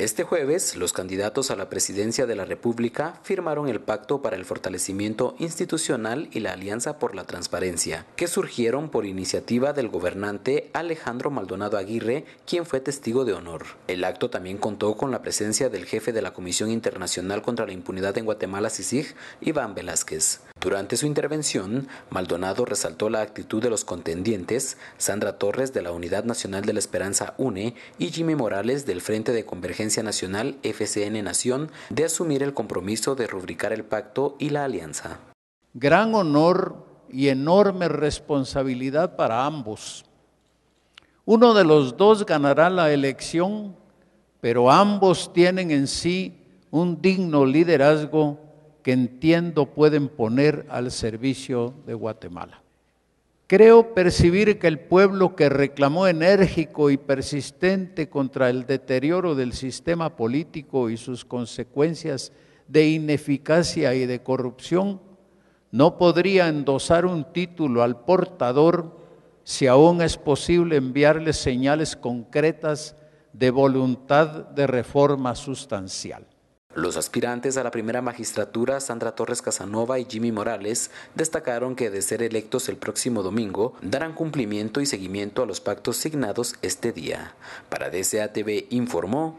Este jueves, los candidatos a la presidencia de la República firmaron el Pacto para el Fortalecimiento Institucional y la Alianza por la Transparencia, que surgieron por iniciativa del gobernante Alejandro Maldonado Aguirre, quien fue testigo de honor. El acto también contó con la presencia del jefe de la Comisión Internacional contra la Impunidad en Guatemala, CICIG, Iván Velázquez. Durante su intervención, Maldonado resaltó la actitud de los contendientes, Sandra Torres de la Unidad Nacional de la Esperanza UNE y Jimmy Morales del Frente de Convergencia Nacional FCN Nación de asumir el compromiso de rubricar el pacto y la alianza. Gran honor y enorme responsabilidad para ambos. Uno de los dos ganará la elección, pero ambos tienen en sí un digno liderazgo entiendo pueden poner al servicio de Guatemala. Creo percibir que el pueblo que reclamó enérgico y persistente contra el deterioro del sistema político y sus consecuencias de ineficacia y de corrupción, no podría endosar un título al portador si aún es posible enviarle señales concretas de voluntad de reforma sustancial. Los aspirantes a la primera magistratura, Sandra Torres Casanova y Jimmy Morales, destacaron que de ser electos el próximo domingo, darán cumplimiento y seguimiento a los pactos signados este día. Para DCATV informó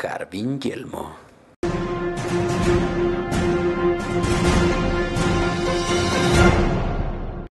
Jarvin Yelmo.